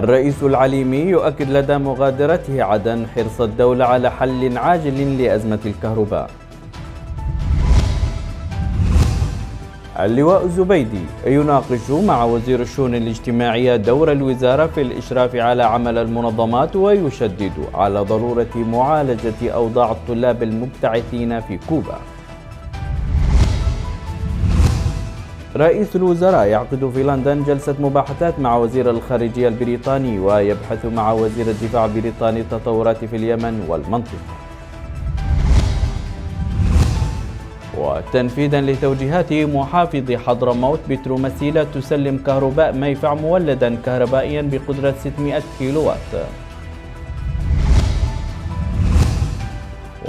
الرئيس العليمي يؤكد لدى مغادرته عدن حرص الدولة على حل عاجل لأزمة الكهرباء اللواء الزبيدي يناقش مع وزير الشؤون الاجتماعية دور الوزارة في الإشراف على عمل المنظمات ويشدد على ضرورة معالجة أوضاع الطلاب المبتعثين في كوبا رئيس الوزراء يعقد في لندن جلسة مباحثات مع وزير الخارجية البريطاني ويبحث مع وزير الدفاع البريطاني التطورات في اليمن والمنطقة وتنفيذا لتوجيهات محافظ حضرموت بترومسيلة تسلم كهرباء ميفع مولدا كهربائيا بقدرة 600 كيلووات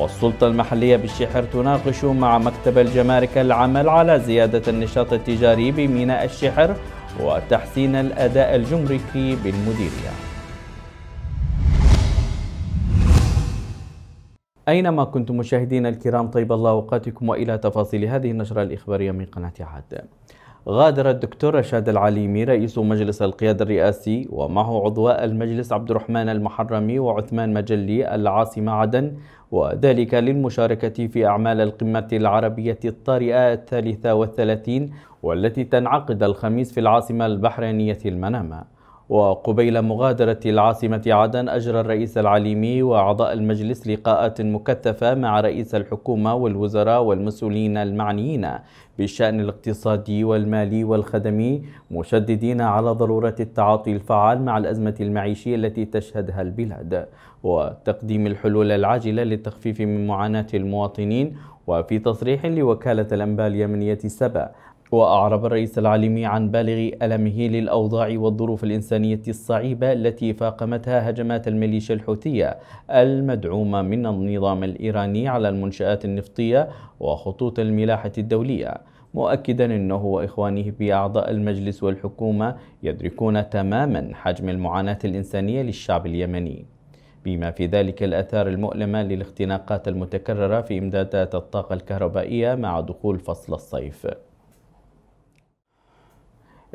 والسلطة المحلية بالشحر تناقش مع مكتب الجمارك العمل على زيادة النشاط التجاري بميناء الشحر وتحسين الأداء الجمركي بالمديرية أينما كنتم مشاهدينا الكرام طيب الله أوقاتكم وإلى تفاصيل هذه النشرة الإخبارية من قناة عاد غادر الدكتور رشاد العليمي رئيس مجلس القيادة الرئاسي ومعه عضواء المجلس عبد الرحمن المحرمي وعثمان مجلي العاصمة عدن وذلك للمشاركة في أعمال القمة العربية الطارئة الثالثة والثلاثين والتي تنعقد الخميس في العاصمة البحرينية المنامة وقبيل مغادرة العاصمة عدن أجرى الرئيس العليمي وأعضاء المجلس لقاءات مكثفة مع رئيس الحكومة والوزراء والمسؤولين المعنيين بالشأن الاقتصادي والمالي والخدمي مشددين على ضرورة التعاطي الفعال مع الأزمة المعيشية التي تشهدها البلاد وتقديم الحلول العاجلة للتخفيف من معاناة المواطنين وفي تصريح لوكالة الأنباء اليمنية سبأ وأعرب الرئيس العالمي عن بالغ ألمه للأوضاع والظروف الإنسانية الصعيبة التي فاقمتها هجمات الميليشيا الحوثية المدعومة من النظام الإيراني على المنشآت النفطية وخطوط الملاحة الدولية مؤكدا أنه وإخوانه بأعضاء المجلس والحكومة يدركون تماما حجم المعاناة الإنسانية للشعب اليمني بما في ذلك الآثار المؤلمة للاختناقات المتكررة في إمدادات الطاقة الكهربائية مع دخول فصل الصيف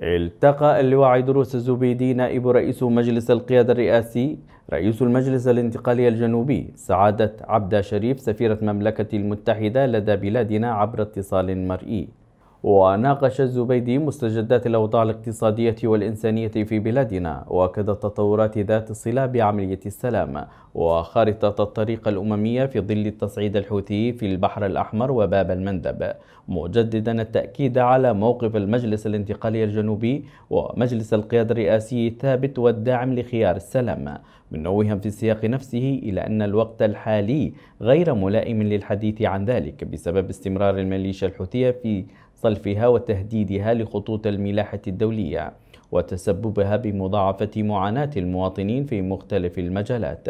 التقى اللواء دروس الزبيدي نائب رئيس مجلس القيادة الرئاسي رئيس المجلس الانتقالي الجنوبي سعادة عبد شريف سفيرة المملكة المتحدة لدى بلادنا عبر اتصال مرئي وناقش الزبيدي مستجدات الأوضاع الاقتصادية والإنسانية في بلادنا وأكد التطورات ذات الصلة بعملية السلام وخارطة الطريق الأممية في ظل التصعيد الحوثي في البحر الأحمر وباب المندب مجددا التأكيد على موقف المجلس الانتقالي الجنوبي ومجلس القيادة الرئاسي الثابت والداعم لخيار السلام منوها في السياق نفسه إلى أن الوقت الحالي غير ملائم للحديث عن ذلك بسبب استمرار الميليشيا الحوثية في صلفها وتهديدها لخطوط الملاحة الدولية وتسببها بمضاعفة معاناة المواطنين في مختلف المجالات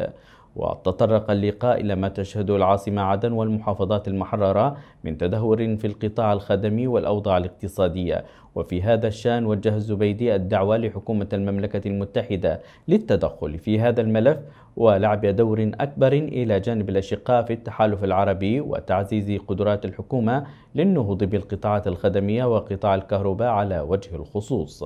وتطرق اللقاء إلى ما تشهده العاصمة عدن والمحافظات المحررة من تدهور في القطاع الخدمي والأوضاع الاقتصادية وفي هذا الشان وجه الزبيدي الدعوة لحكومة المملكة المتحدة للتدخل في هذا الملف ولعب دور أكبر إلى جانب الأشقاء في التحالف العربي وتعزيز قدرات الحكومة للنهوض بالقطاعات الخدمية وقطاع الكهرباء على وجه الخصوص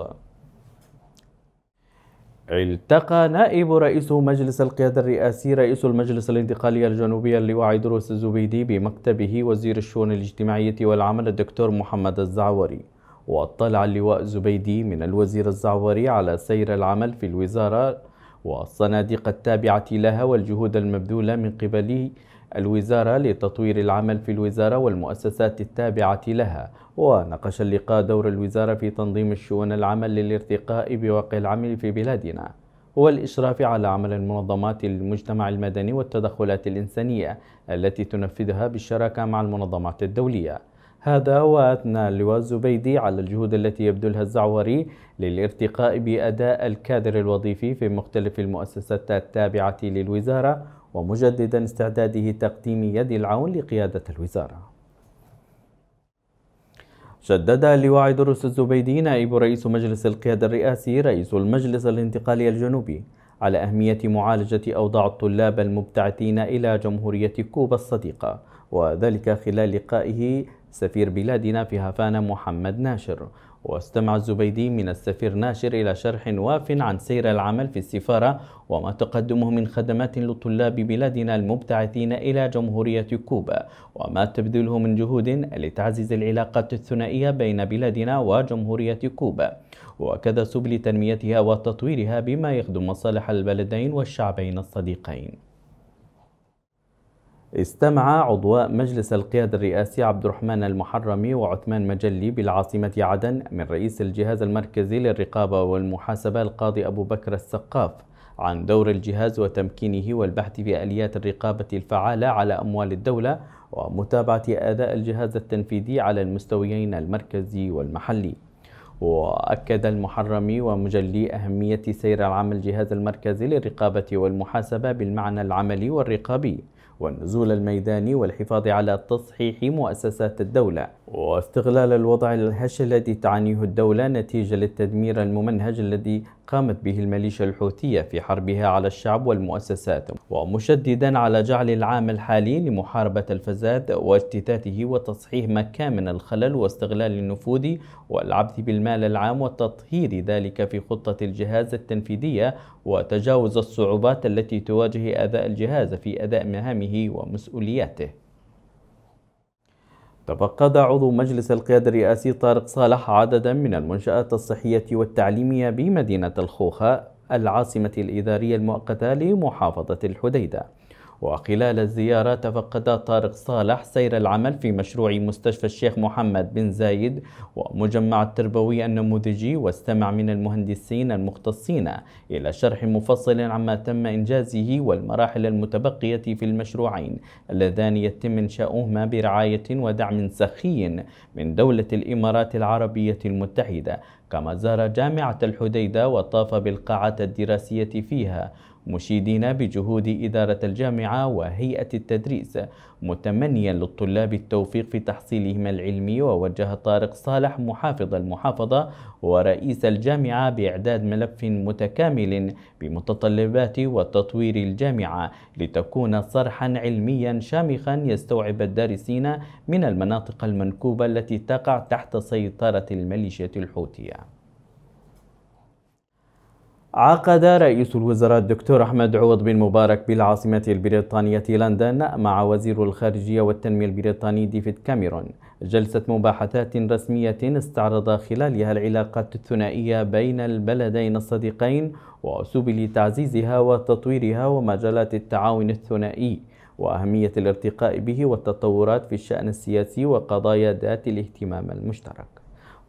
التقى نائب رئيس مجلس القيادة الرئاسي رئيس المجلس الانتقالي الجنوبي اللواء عيدروس الزبيدي بمكتبه وزير الشؤون الاجتماعية والعمل الدكتور محمد الزعوري واطلع اللواء الزبيدي من الوزير الزعوري على سير العمل في الوزارة والصناديق التابعة لها والجهود المبذولة من قبل الوزارة لتطوير العمل في الوزارة والمؤسسات التابعة لها وناقش اللقاء دور الوزارة في تنظيم الشؤون العمل للارتقاء بواقع العمل في بلادنا والإشراف على عمل المنظمات المجتمع المدني والتدخلات الإنسانية التي تنفذها بالشراكة مع المنظمات الدولية هذا وأثنى اللواء الزبيدي على الجهود التي يبذلها الزعوري للارتقاء بأداء الكادر الوظيفي في مختلف المؤسسات التابعة للوزارة ومجددا استعداده تقديم يد العون لقيادة الوزارة شدد اللواء درس الزبيدي نائب رئيس مجلس القيادة الرئاسي رئيس المجلس الانتقالي الجنوبي على أهمية معالجة أوضاع الطلاب المبتعثين إلى جمهورية كوبا الصديقة وذلك خلال لقائه سفير بلادنا في هافانا محمد ناشر واستمع الزبيدي من السفير ناشر إلى شرح واف عن سير العمل في السفارة وما تقدمه من خدمات لطلاب بلادنا المبتعثين إلى جمهورية كوبا وما تبذله من جهود لتعزيز العلاقات الثنائية بين بلادنا وجمهورية كوبا وكذا سبل تنميتها وتطويرها بما يخدم مصالح البلدين والشعبين الصديقين استمع عضواء مجلس القيادة الرئاسي عبد الرحمن المحرمي وعثمان مجلي بالعاصمة عدن من رئيس الجهاز المركزي للرقابة والمحاسبة القاضي أبو بكر السقاف عن دور الجهاز وتمكينه والبحث في آليات الرقابة الفعالة على أموال الدولة ومتابعة أداء الجهاز التنفيذي على المستويين المركزي والمحلي وأكد المحرمي ومجلي أهمية سير العمل الجهاز المركزي للرقابة والمحاسبة بالمعنى العملي والرقابي والنزول الميداني والحفاظ على تصحيح مؤسسات الدولة واستغلال الوضع الهش الذي تعانيه الدولة نتيجة للتدمير الممنهج الذي قامت به الميليشيا الحوثية في حربها على الشعب والمؤسسات ومشددا على جعل العام الحالي لمحاربة الفساد واجتثاثه وتصحيح مكامن الخلل واستغلال النفوذ والعبث بالمال العام وتطهير ذلك في خطة الجهاز التنفيذية وتجاوز الصعوبات التي تواجه أداء الجهاز في أداء مهامه ومسؤولياته تفقد عضو مجلس القيادة الرئاسي طارق صالح عددا من المنشآت الصحية والتعليمية بمدينة الخوخة العاصمة الإدارية المؤقتة لمحافظة الحديدة وخلال الزيارة تفقد طارق صالح سير العمل في مشروع مستشفى الشيخ محمد بن زايد ومجمع التربوي النموذجي واستمع من المهندسين المختصين إلى شرح مفصل عما تم إنجازه والمراحل المتبقية في المشروعين اللذان يتم إنشاؤهما برعاية ودعم سخي من دولة الإمارات العربية المتحدة كما زار جامعة الحديدة وطاف بالقاعات الدراسية فيها مشيدين بجهود إدارة الجامعة وهيئة التدريس متمنيا للطلاب التوفيق في تحصيلهم العلمي ووجه طارق صالح محافظ المحافظة ورئيس الجامعة بإعداد ملف متكامل بمتطلبات وتطوير الجامعة لتكون صرحا علميا شامخا يستوعب الدارسين من المناطق المنكوبة التي تقع تحت سيطرة الميليشيات الحوثية عقد رئيس الوزراء الدكتور أحمد عوض بن مبارك بالعاصمة البريطانية لندن مع وزير الخارجية والتنمية البريطاني ديفيد كاميرون جلسة مباحثات رسمية استعرض خلالها العلاقات الثنائية بين البلدين الصديقين وسبل تعزيزها وتطويرها ومجالات التعاون الثنائي وأهمية الارتقاء به والتطورات في الشأن السياسي وقضايا ذات الاهتمام المشترك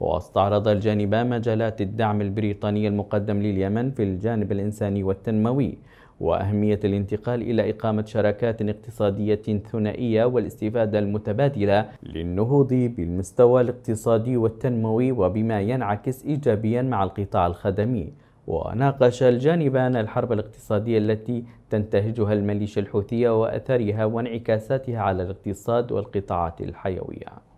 واستعرض الجانبان مجالات الدعم البريطاني المقدم لليمن في الجانب الإنساني والتنموي وأهمية الانتقال إلى إقامة شراكات اقتصادية ثنائية والاستفادة المتبادلة للنهوض بالمستوى الاقتصادي والتنموي وبما ينعكس إيجابيا مع القطاع الخدمي وناقش الجانبان الحرب الاقتصادية التي تنتهجها الميليشيا الحوثية وأثرها وانعكاساتها على الاقتصاد والقطاعات الحيوية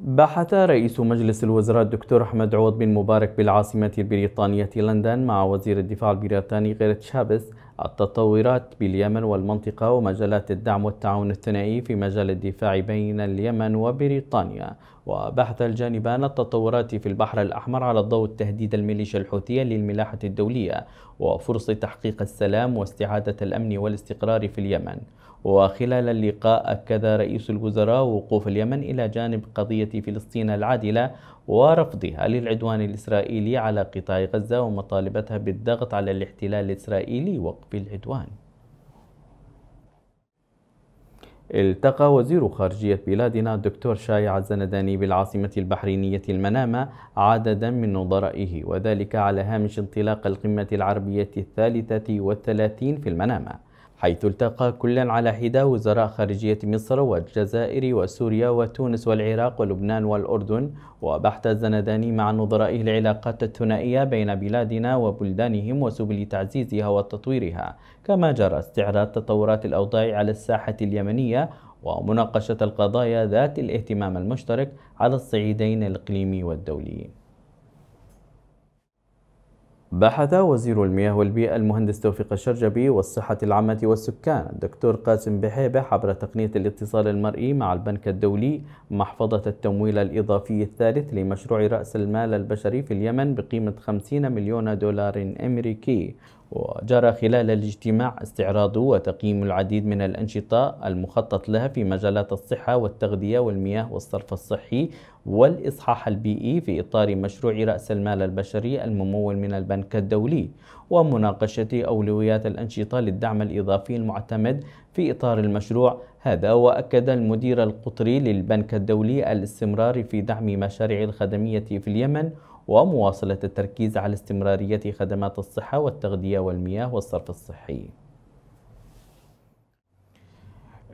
بحث رئيس مجلس الوزراء الدكتور أحمد عوض بن مبارك بالعاصمة البريطانية لندن مع وزير الدفاع البريطاني غير تشابس التطورات باليمن والمنطقة ومجالات الدعم والتعاون الثنائي في مجال الدفاع بين اليمن وبريطانيا وبحث الجانبان التطورات في البحر الأحمر على ضوء تهديد الميليشيا الحوثية للملاحة الدولية وفرص تحقيق السلام واستعادة الأمن والاستقرار في اليمن وخلال اللقاء أكد رئيس الوزراء وقوف اليمن إلى جانب قضية فلسطين العادلة ورفضها للعدوان الإسرائيلي على قطاع غزة ومطالبتها بالضغط على الاحتلال الإسرائيلي وقف العدوان التقى وزير خارجية بلادنا الدكتور شايع الزنداني بالعاصمة البحرينية المنامة عددا من نظرائه وذلك على هامش انطلاق القمة العربية الثالثة والثلاثين في المنامة حيث التقى كلا على حدة وزراء خارجية مصر والجزائر وسوريا وتونس والعراق ولبنان والأردن وبحث الزنداني مع نظرائه العلاقات الثنائية بين بلادنا وبلدانهم وسبل تعزيزها وتطويرها كما جرى استعراض تطورات الأوضاع على الساحة اليمنية ومناقشة القضايا ذات الاهتمام المشترك على الصعيدين الإقليمي والدولي بحث وزير المياه والبيئة المهندس توفيق الشرجبي والصحة العامة والسكان الدكتور قاسم بحيبة عبر تقنية الاتصال المرئي مع البنك الدولي محفظة التمويل الإضافي الثالث لمشروع رأس المال البشري في اليمن بقيمة 50 مليون دولار أمريكي وجرى خلال الاجتماع استعراض وتقييم العديد من الأنشطة المخطط لها في مجالات الصحة والتغذية والمياه والصرف الصحي والإصحاح البيئي في إطار مشروع رأس المال البشري الممول من البنك الدولي ومناقشة أولويات الأنشطة للدعم الإضافي المعتمد في إطار المشروع هذا وأكد المدير القطري للبنك الدولي الاستمرار في دعم مشاريع الخدمية في اليمن ومواصلة التركيز على استمرارية خدمات الصحة والتغذية والمياه والصرف الصحي.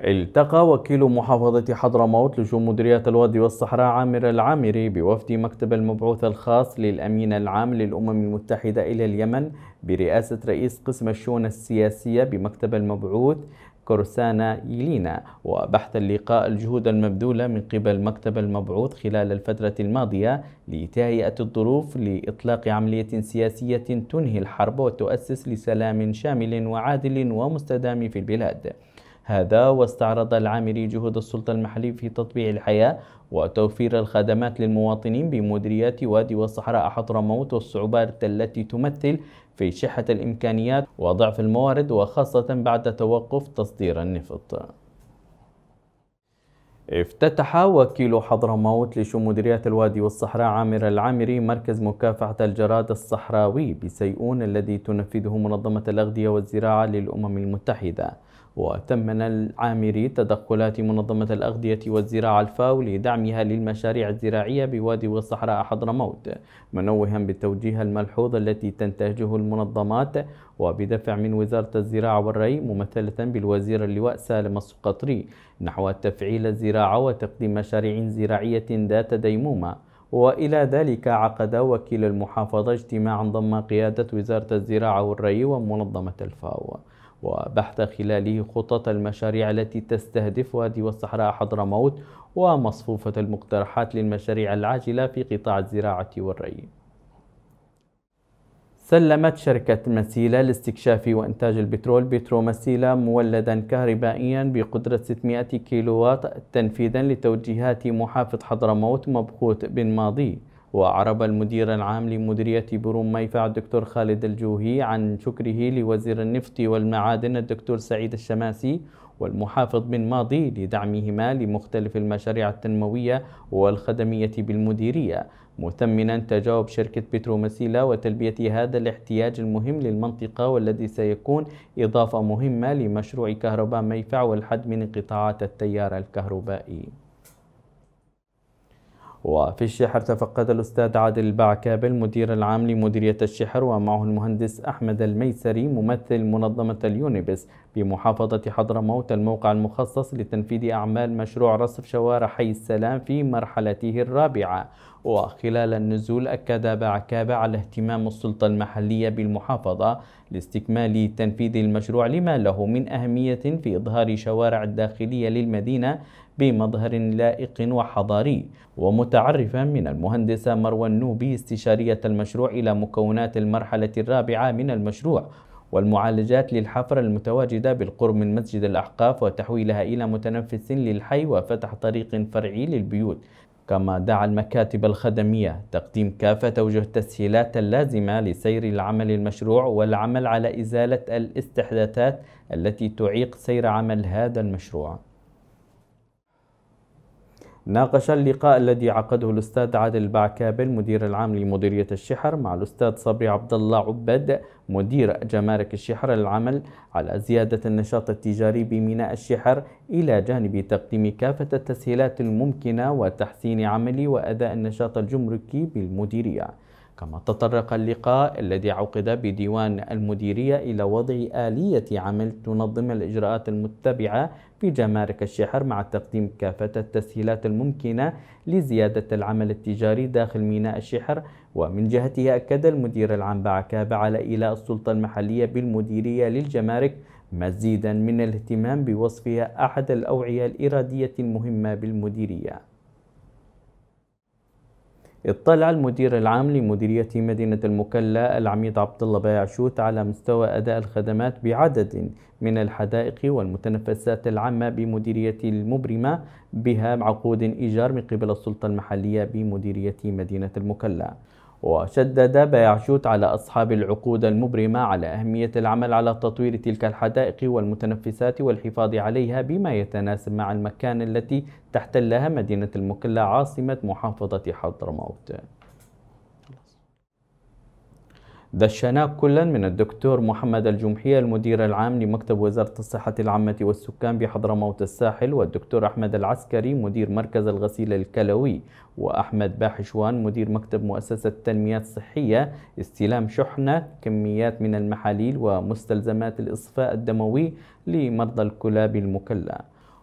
التقى وكيل محافظة حضرموت لجوم مديرية الوادي والصحراء عامر العامري بوفد مكتب المبعوث الخاص للأمين العام للأمم المتحدة إلى اليمن برئاسة رئيس قسم الشؤون السياسية بمكتب المبعوث كورسانا إيلينا وبحث اللقاء الجهود المبذولة من قبل مكتب المبعوث خلال الفترة الماضية لتهيئة الظروف لإطلاق عملية سياسية تنهي الحرب وتؤسس لسلام شامل وعادل ومستدام في البلاد هذا واستعرض العامري جهود السلطة المحلية في تطبيع الحياة وتوفير الخدمات للمواطنين بمديريات وادي والصحراء حضرموت والصعوبات التي تمثل في شحة الإمكانيات وضعف الموارد وخاصة بعد توقف تصدير النفط افتتح وكيل حضرموت مديريات الوادي والصحراء عامر العامري مركز مكافحة الجراد الصحراوي بسيئون الذي تنفذه منظمة الأغذية والزراعة للأمم المتحدة وتمن العامري تدخلات منظمة الأغذية والزراعة الفاو لدعمها للمشاريع الزراعية بوادي والصحراء حضرموت منوها بالتوجيه الملحوظ التي تنتهجه المنظمات وبدفع من وزارة الزراعة والري ممثلة بالوزير اللواء سالم السقطري نحو تفعيل الزراعة وتقديم مشاريع زراعية ذات ديمومة وإلى ذلك عقد وكيل المحافظة اجتماعا ضم قيادة وزارة الزراعة والري ومنظمة الفاو وبحث خلاله خطط المشاريع التي تستهدف وادي والصحراء حضرموت ومصفوفة المقترحات للمشاريع العاجلة في قطاع الزراعة والري سلمت شركة مسيلة لاستكشاف وإنتاج البترول بترو مسيلة مولدا كهربائيا بقدرة 600 كيلووات تنفيذا لتوجيهات محافظ حضرموت مبخوت بن ماضي وعرب المدير العام لمديرية بروم ميفع الدكتور خالد الجوهي عن شكره لوزير النفط والمعادن الدكتور سعيد الشماسي والمحافظ بن ماضي لدعمهما لمختلف المشاريع التنموية والخدمية بالمديرية مثمنا تجاوب شركة بترومسيلا وتلبية هذا الاحتياج المهم للمنطقة والذي سيكون إضافة مهمة لمشروع كهرباء ميفع والحد من انقطاعات التيار الكهربائي وفي الشحر تفقد الأستاذ عادل البعكابل مدير العام لمديرية الشحر ومعه المهندس أحمد الميسري ممثل منظمة اليونيبس بمحافظة حضرموت الموقع المخصص لتنفيذ أعمال مشروع رصف شوارع حي السلام في مرحلته الرابعة وخلال النزول أكد بعكابة على اهتمام السلطة المحلية بالمحافظة لاستكمال تنفيذ المشروع لما له من أهمية في إظهار شوارع الداخلية للمدينة بمظهر لائق وحضاري ومتعرفا من المهندسة مروى النوبي استشارية المشروع إلى مكونات المرحلة الرابعة من المشروع والمعالجات للحفر المتواجدة بالقرب من مسجد الأحقاف وتحويلها إلى متنفس للحي وفتح طريق فرعي للبيوت كما دعا المكاتب الخدمية تقديم كافة توجه التسهيلات اللازمة لسير العمل المشروع والعمل على إزالة الاستحداثات التي تعيق سير عمل هذا المشروع ناقش اللقاء الذي عقده الأستاذ عادل البعكابل مدير العام لمديرية الشحر مع الأستاذ صبري عبد الله عبد مدير جمارك الشحر العمل على زيادة النشاط التجاري بميناء الشحر إلى جانب تقديم كافة التسهيلات الممكنة وتحسين عمل وأداء النشاط الجمركي بالمديرية كما تطرق اللقاء الذي عقد بديوان المديرية إلى وضع آلية عمل تنظم الإجراءات المتبعة في جمارك الشحر مع تقديم كافة التسهيلات الممكنة لزيادة العمل التجاري داخل ميناء الشحر ومن جهته أكد المدير العام بعكاب على إيلاء السلطة المحلية بالمديرية للجمارك مزيدا من الاهتمام بوصفها أحد الأوعية الإرادية المهمة بالمديرية اطلع المدير العام لمديرية مدينة المكلا العميد عبد الله بايعشوت على مستوى أداء الخدمات بعدد من الحدائق والمتنفسات العامة بمديرية المبرمة بها عقود إيجار من قبل السلطة المحلية بمديرية مدينة المكلا وشدد بيعشوت على أصحاب العقود المبرمة على أهمية العمل على تطوير تلك الحدائق والمتنفسات والحفاظ عليها بما يتناسب مع المكان التي تحتلها مدينة المقلة عاصمة محافظة حضرموت دشنا كلا من الدكتور محمد الجمحية المدير العام لمكتب وزارة الصحة العامة والسكان بحضرموت الساحل والدكتور أحمد العسكري مدير مركز الغسيل الكلوي وأحمد باحشوان مدير مكتب مؤسسة التنمية الصحية استلام شحنة كميات من المحاليل ومستلزمات الإصفاء الدموي لمرضى الكلاب المكلى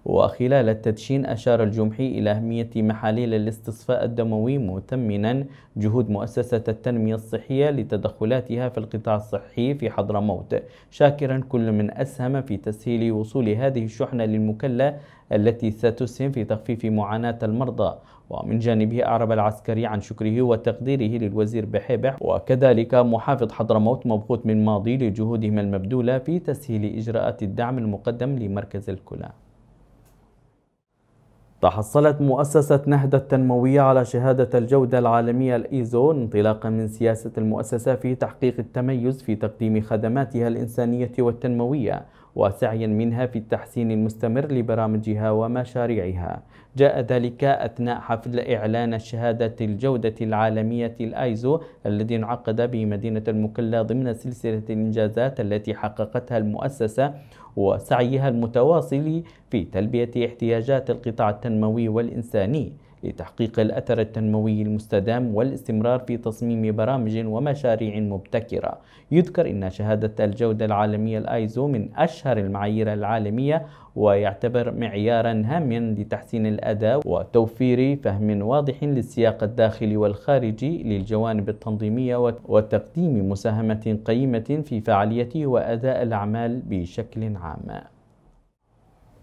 وخلال التدشين أشار الجمحي إلى أهمية محاليل الاستصفاء الدموي مثمنا جهود مؤسسة التنمية الصحية لتدخلاتها في القطاع الصحي في حضرموت شاكرا كل من أسهم في تسهيل وصول هذه الشحنة للمكلة التي ستسهم في تخفيف معاناة المرضى ومن جانبه أعرب العسكري عن شكره وتقديره للوزير بحبح وكذلك محافظ حضرموت مبخوت من ماضي لجهودهم المبذولة في تسهيل إجراءات الدعم المقدم لمركز الكلى تحصلت مؤسسة نهدة التنموية على شهادة الجودة العالمية الإيزو انطلاقا من سياسة المؤسسة في تحقيق التميز في تقديم خدماتها الإنسانية والتنموية وسعيا منها في التحسين المستمر لبرامجها ومشاريعها جاء ذلك أثناء حفل إعلان شهادة الجودة العالمية الآيزو الذي انعقد بمدينة المكلا ضمن سلسلة الإنجازات التي حققتها المؤسسة وسعيها المتواصل في تلبية احتياجات القطاع التنموي والإنساني لتحقيق الأثر التنموي المستدام والاستمرار في تصميم برامج ومشاريع مبتكرة يذكر أن شهادة الجودة العالمية الآيزو من أشهر المعايير العالمية ويعتبر معيارا هاما لتحسين الأداء وتوفير فهم واضح للسياق الداخلي والخارجي للجوانب التنظيمية وتقديم مساهمة قيمة في فعالية وأداء الأعمال بشكل عام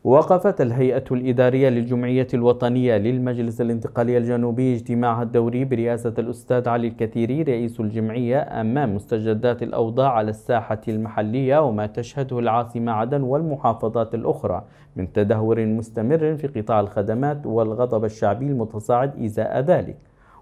وقفت الهيئة الإدارية للجمعية الوطنية للمجلس الانتقالي الجنوبي اجتماعها الدوري برئاسة الأستاذ علي الكثيري رئيس الجمعية أمام مستجدات الأوضاع على الساحة المحلية وما تشهده العاصمة عدن والمحافظات الأخرى من تدهور مستمر في قطاع الخدمات والغضب الشعبي المتصاعد إزاء ذلك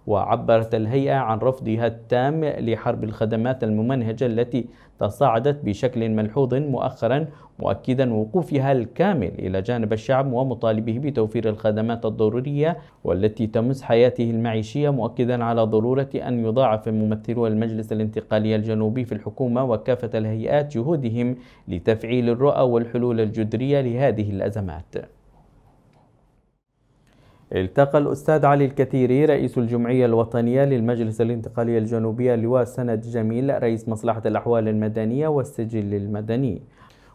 وعبرت الهيئة عن رفضها التام لحرب الخدمات الممنهجة التي تصاعدت بشكل ملحوظ مؤخرا مؤكدا وقوفها الكامل إلى جانب الشعب ومطالبه بتوفير الخدمات الضرورية والتي تمس حياته المعيشية مؤكدا على ضرورة أن يضاعف ممثلو المجلس الانتقالي الجنوبي في الحكومة وكافة الهيئات جهودهم لتفعيل الرؤى والحلول الجذرية لهذه الأزمات التقى الأستاذ علي الكثيري رئيس الجمعية الوطنية للمجلس الانتقالي الجنوبي لواء سند جميل رئيس مصلحة الأحوال المدنية والسجل المدني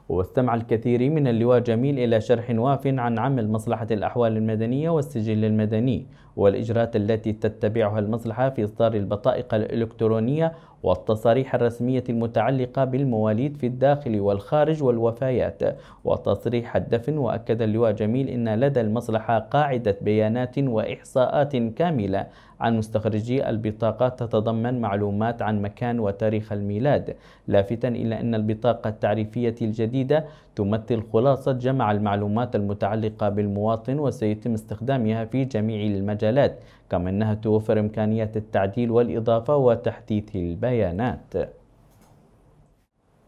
واستمع الكثير من اللواء جميل إلى شرح واف عن عمل مصلحة الأحوال المدنية والسجل المدني والإجراءات التي تتبعها المصلحة في إصدار البطائق الإلكترونية والتصاريح الرسمية المتعلقة بالمواليد في الداخل والخارج والوفيات وتصريح الدفن وأكد اللواء جميل إن لدى المصلحة قاعدة بيانات وإحصاءات كاملة عن مستخرجي البطاقة تتضمن معلومات عن مكان وتاريخ الميلاد لافتا إلى أن البطاقة التعريفية الجديدة تمثل خلاصة جمع المعلومات المتعلقة بالمواطن وسيتم استخدامها في جميع المجالات كما أنها توفر إمكانيات التعديل والإضافة وتحديث البيانات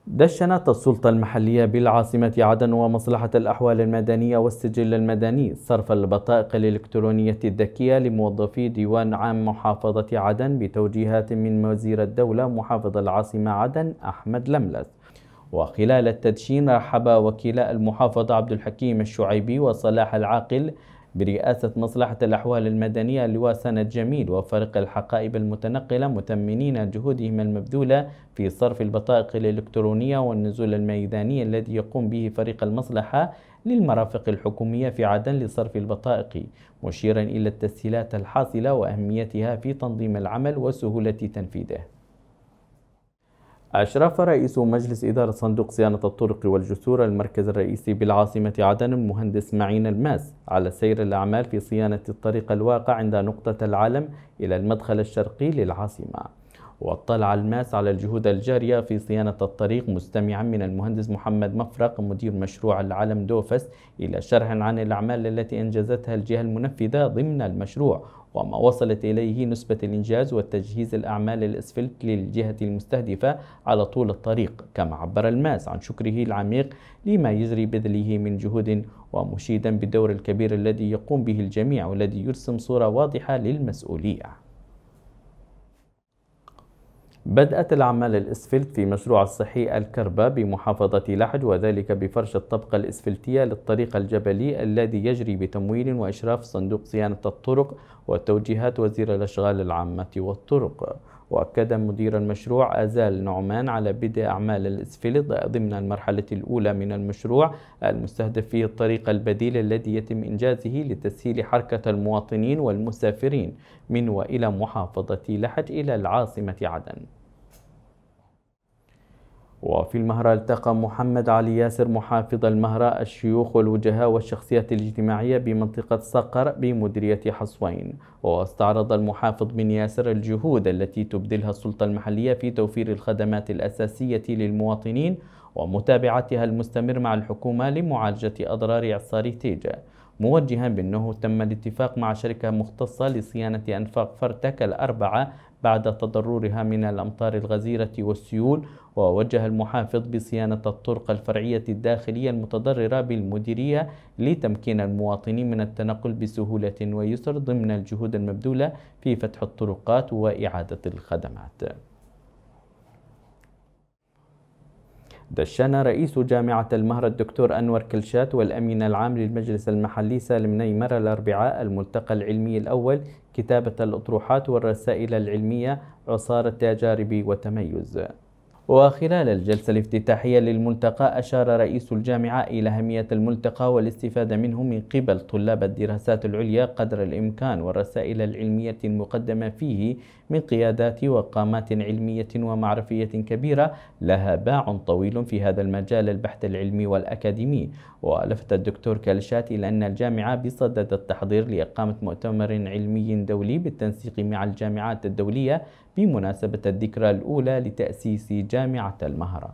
دشنت السلطة المحلية بالعاصمة عدن ومصلحة الأحوال المدنية والسجل المدني صرف البطائق الإلكترونية الذكية لموظفي ديوان عام محافظة عدن بتوجيهات من وزير الدولة محافظ العاصمة عدن أحمد لملس وخلال التدشين رحب وكلاء المحافظة عبد الحكيم الشعيبي وصلاح العاقل برئاسة مصلحة الأحوال المدنية اللواء سند جميل وفريق الحقائب المتنقلة متمنين جهودهم المبذولة في صرف البطائق الإلكترونية والنزول الميداني الذي يقوم به فريق المصلحة للمرافق الحكومية في عدن لصرف البطائق مشيرا إلى التسهيلات الحاصلة وأهميتها في تنظيم العمل وسهولة تنفيذه أشرف رئيس مجلس إدارة صندوق صيانة الطرق والجسور المركز الرئيسي بالعاصمة عدن المهندس معين الماس على سير الأعمال في صيانة الطريق الواقع عند نقطة العلم إلى المدخل الشرقي للعاصمة واطلع الماس على الجهود الجارية في صيانة الطريق مستمعا من المهندس محمد مفرق مدير مشروع العلم دوفس إلى شرح عن الأعمال التي أنجزتها الجهة المنفذة ضمن المشروع وما وصلت إليه نسبة الإنجاز والتجهيز الأعمال الأسفلت للجهة المستهدفة على طول الطريق كما عبر الماس عن شكره العميق لما يجري بذله من جهود ومشيدا بالدور الكبير الذي يقوم به الجميع والذي يرسم صورة واضحة للمسؤولية بدأت الأعمال الإسفلت في مشروع الصحي الكربة بمحافظة لحج وذلك بفرش الطبقة الإسفلتية للطريق الجبلي الذي يجري بتمويل وإشراف صندوق صيانة الطرق وتوجيهات وزير الأشغال العامة والطرق وأكد مدير المشروع أزال نعمان على بدء أعمال الإسفلت ضمن المرحلة الأولى من المشروع المستهدف فيه الطريق البديل الذي يتم إنجازه لتسهيل حركة المواطنين والمسافرين من وإلى محافظة لحج إلى العاصمة عدن وفي المهرة التقى محمد علي ياسر محافظ المهرة الشيوخ والوجهاء والشخصيات الاجتماعية بمنطقة صقر بمديرية حصوين واستعرض المحافظ بن ياسر الجهود التي تبذلها السلطة المحلية في توفير الخدمات الأساسية للمواطنين ومتابعتها المستمر مع الحكومة لمعالجة أضرار إعصار تيجا موجها بأنه تم الاتفاق مع شركة مختصة لصيانة أنفاق فرتك الأربعة بعد تضررها من الأمطار الغزيرة والسيول ووجه المحافظ بصيانة الطرق الفرعية الداخلية المتضررة بالمديرية لتمكين المواطنين من التنقل بسهولة ويسر ضمن الجهود المبذولة في فتح الطرقات وإعادة الخدمات دشن رئيس جامعة المهرة الدكتور أنور كلشات والأمين العام للمجلس المحلي سالم نيمر الأربعاء الملتقى العلمي الأول كتابة الأطروحات والرسائل العلمية عصارة تجارب وتميز وخلال الجلسة الافتتاحية للملتقى أشار رئيس الجامعة إلى أهمية الملتقى والاستفادة منه من قبل طلاب الدراسات العليا قدر الإمكان والرسائل العلمية المقدمة فيه من قيادات وقامات علمية ومعرفية كبيرة لها باع طويل في هذا المجال البحث العلمي والأكاديمي ولفت الدكتور كالشات إلى أن الجامعة بصدد التحضير لإقامة مؤتمر علمي دولي بالتنسيق مع الجامعات الدولية بمناسبة الذكرى الأولى لتأسيس جامعة المهرة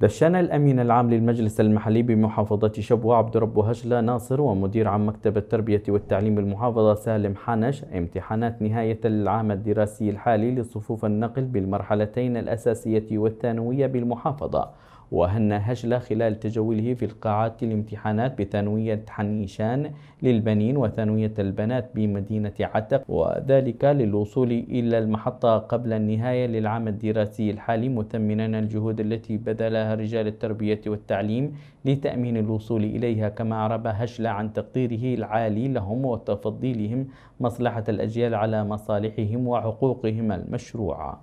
دشن الأمين العام للمجلس المحلي بمحافظة شبوة عبد رب هجلة ناصر ومدير عام مكتب التربية والتعليم بالمحافظة سالم حنش امتحانات نهاية العام الدراسي الحالي لصفوف النقل بالمرحلتين الأساسية والثانوية بالمحافظة وهن هجلة خلال تجوله في القاعات الامتحانات بثانوية حنيشان للبنين وثانوية البنات بمدينة عتق وذلك للوصول إلى المحطة قبل النهاية للعام الدراسي الحالي مثمنا الجهود التي بذلها رجال التربية والتعليم لتأمين الوصول إليها كما أعرب هجلة عن تقديره العالي لهم وتفضيلهم مصلحة الأجيال على مصالحهم وحقوقهم المشروعة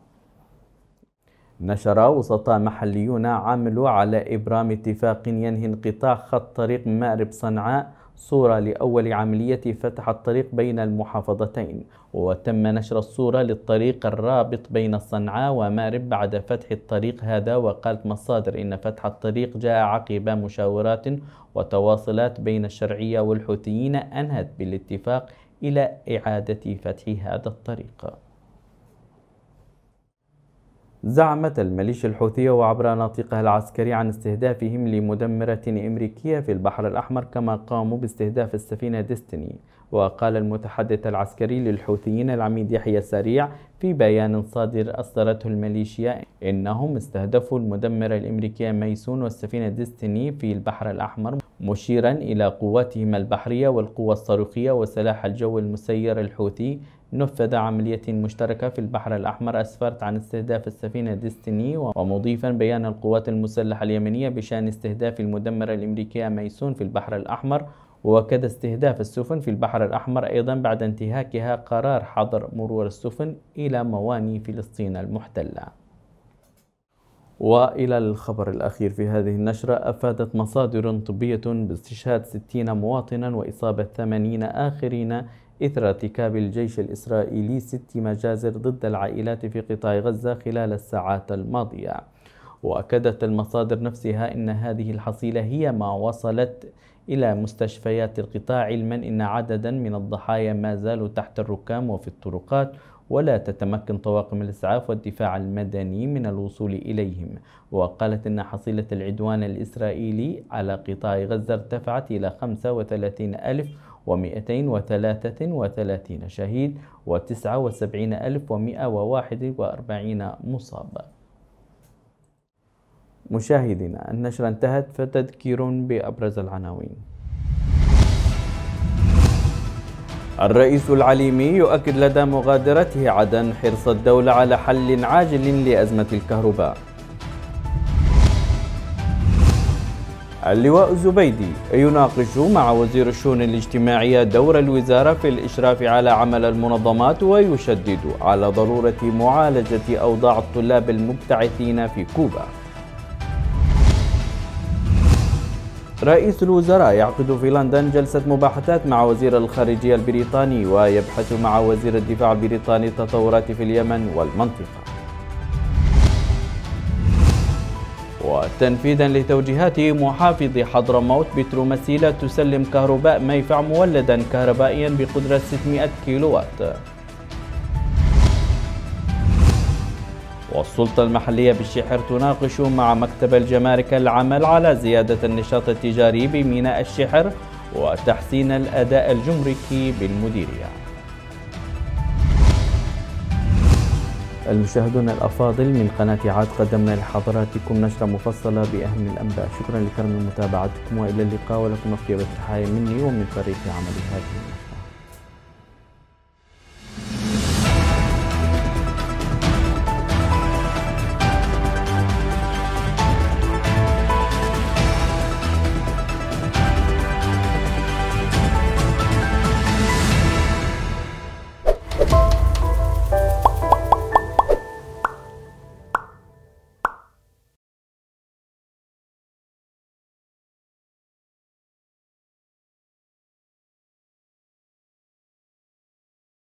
نشر وسطاء محليون عملوا على إبرام اتفاق ينهي انقطاع خط طريق مأرب صنعاء صورة لأول عملية فتح الطريق بين المحافظتين وتم نشر الصورة للطريق الرابط بين صنعاء ومأرب بعد فتح الطريق هذا وقالت مصادر إن فتح الطريق جاء عقب مشاورات وتواصلات بين الشرعية والحوثيين أنهت بالاتفاق إلى إعادة فتح هذا الطريق زعمت الميليشيا الحوثية وعبر ناطقها العسكري عن استهدافهم لمدمرة أمريكية في البحر الأحمر كما قاموا باستهداف السفينة ديستني وقال المتحدث العسكري للحوثيين العميد يحيى سريع في بيان صادر أصدرته الميليشيا إنهم استهدفوا المدمرة الأمريكية ميسون والسفينة ديستني في البحر الأحمر مشيرا إلى قواتهم البحرية والقوى الصاروخية وسلاح الجو المسير الحوثي نفذ عملية مشتركة في البحر الأحمر أسفرت عن استهداف السفينة ديستني ومضيفا بيان القوات المسلحة اليمنية بشأن استهداف المدمرة الأمريكية ميسون في البحر الأحمر وأكد استهداف السفن في البحر الأحمر أيضا بعد انتهاكها قرار حظر مرور السفن إلى مواني فلسطين المحتلة وإلى الخبر الأخير في هذه النشرة أفادت مصادر طبية باستشهاد 60 مواطنا وإصابة 80 آخرين إثر ارتكاب الجيش الإسرائيلي ست مجازر ضد العائلات في قطاع غزة خلال الساعات الماضية وأكدت المصادر نفسها أن هذه الحصيلة هي ما وصلت إلى مستشفيات القطاع علما أن عددا من الضحايا ما زالوا تحت الركام وفي الطرقات ولا تتمكن طواقم الإسعاف والدفاع المدني من الوصول إليهم وقالت أن حصيلة العدوان الإسرائيلي على قطاع غزة ارتفعت إلى 35 ألف ومئتين وثلاثة وثلاثين شهيد وتسعة وسبعين ألف ومئة وواحد وأربعين مصاب مشاهدينا النشرة انتهت فتذكير بأبرز العناوين الرئيس العليمي يؤكد لدى مغادرته عدن حرص الدولة على حل عاجل لأزمة الكهرباء اللواء الزبيدي يناقش مع وزير الشؤون الاجتماعية دور الوزارة في الإشراف على عمل المنظمات ويشدد على ضرورة معالجة أوضاع الطلاب المبتعثين في كوبا رئيس الوزراء يعقد في لندن جلسة مباحثات مع وزير الخارجية البريطاني ويبحث مع وزير الدفاع البريطاني التطورات في اليمن والمنطقة وتنفيذا لتوجيهات محافظ حضرموت بترومسيلة تسلم كهرباء ميفع مولدا كهربائيا بقدرة 600 كيلووات والسلطة المحلية بالشحر تناقش مع مكتب الجمارك العمل على زيادة النشاط التجاري بميناء الشحر وتحسين الأداء الجمركي بالمديرية المشاهدون الأفاضل من قناة عاد قدمنا لحضراتكم نشرة مفصلة بأهم الأنباء شكرا لكرم متابعتكم وإلى اللقاء ولكم طيبة التحايا مني ومن فريق عمل هذه